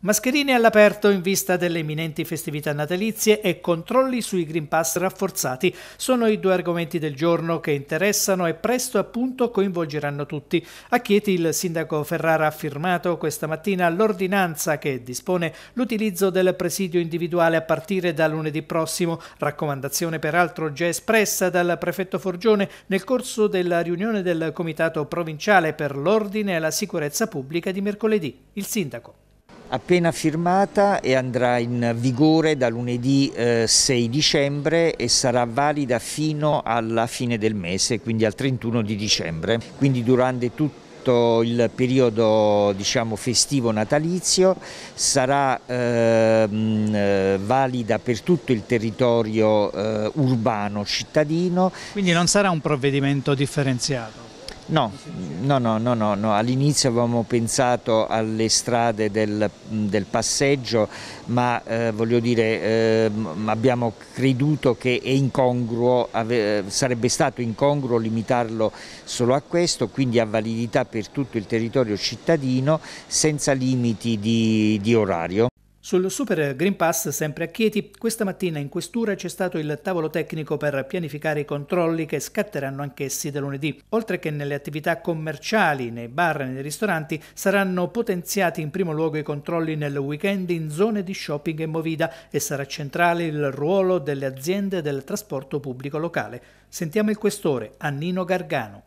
Mascherine all'aperto in vista delle imminenti festività natalizie e controlli sui Green Pass rafforzati sono i due argomenti del giorno che interessano e presto appunto coinvolgeranno tutti. A Chieti il sindaco Ferrara ha firmato questa mattina l'ordinanza che dispone l'utilizzo del presidio individuale a partire da lunedì prossimo, raccomandazione peraltro già espressa dal prefetto Forgione nel corso della riunione del Comitato Provinciale per l'Ordine e la Sicurezza Pubblica di mercoledì. Il sindaco appena firmata e andrà in vigore da lunedì 6 eh, dicembre e sarà valida fino alla fine del mese, quindi al 31 di dicembre, quindi durante tutto il periodo diciamo, festivo natalizio, sarà eh, valida per tutto il territorio eh, urbano cittadino. Quindi non sarà un provvedimento differenziato? No, no, no, no, no. all'inizio avevamo pensato alle strade del, del passeggio, ma eh, voglio dire eh, abbiamo creduto che incongruo, ave, sarebbe stato incongruo limitarlo solo a questo, quindi a validità per tutto il territorio cittadino senza limiti di, di orario. Sul Super Green Pass, sempre a Chieti, questa mattina in questura c'è stato il tavolo tecnico per pianificare i controlli che scatteranno anch'essi da lunedì. Oltre che nelle attività commerciali, nei bar e nei ristoranti, saranno potenziati in primo luogo i controlli nel weekend in zone di shopping e movida e sarà centrale il ruolo delle aziende del trasporto pubblico locale. Sentiamo il questore, Annino Gargano.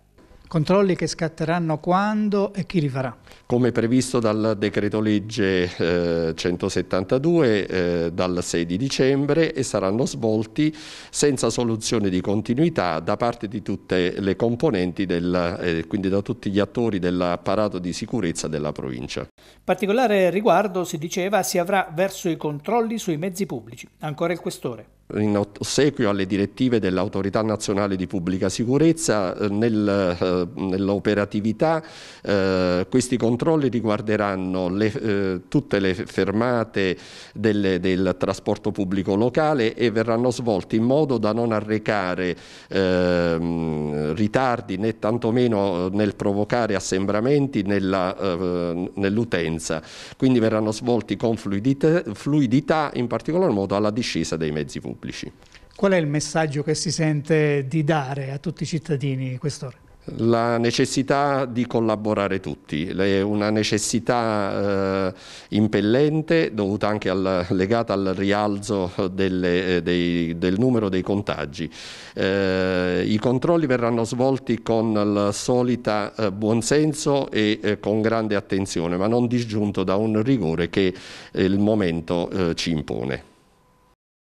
Controlli che scatteranno quando e chi li farà? Come previsto dal decreto legge eh, 172 eh, dal 6 di dicembre e saranno svolti senza soluzione di continuità da parte di tutte le componenti, del, eh, quindi da tutti gli attori dell'apparato di sicurezza della provincia. Particolare riguardo, si diceva, si avrà verso i controlli sui mezzi pubblici. Ancora il questore in ossequio alle direttive dell'Autorità Nazionale di Pubblica Sicurezza, eh, nel, eh, nell'operatività eh, questi controlli riguarderanno le, tutte le fermate delle, del trasporto pubblico locale e verranno svolti in modo da non arrecare ehm, ritardi né tantomeno nel provocare assembramenti nell'utenza. Quindi verranno svolti con fluidità, fluidità in particolar modo alla discesa dei mezzi pubblici pubblici. Qual è il messaggio che si sente di dare a tutti i cittadini quest'ora? La necessità di collaborare tutti, è una necessità eh, impellente dovuta anche al, legata al rialzo delle, eh, dei, del numero dei contagi. Eh, I controlli verranno svolti con il solito eh, buonsenso e eh, con grande attenzione, ma non disgiunto da un rigore che eh, il momento ci impone.